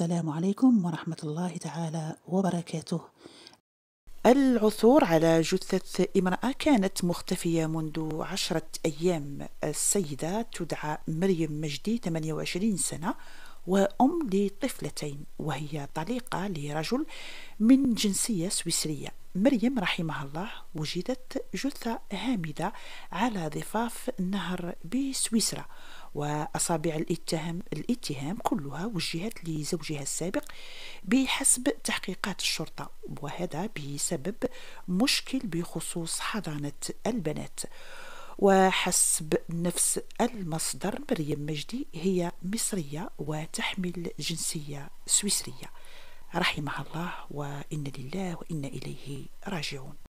السلام عليكم ورحمة الله تعالى وبركاته العثور على جثة امرأة كانت مختفية منذ عشرة أيام السيدة تدعى مريم مجدي 28 سنة وأم لطفلتين وهي طليقة لرجل من جنسية سويسرية مريم رحمها الله وجدت جثة هامدة على ضفاف نهر بسويسرا وأصابع الاتهام الاتهام كلها وجهت لزوجها السابق بحسب تحقيقات الشرطة وهذا بسبب مشكل بخصوص حضانة البنات وحسب نفس المصدر مريم مجدي هي مصرية وتحمل جنسية سويسرية رحمها الله وإن لله وإن إليه راجعون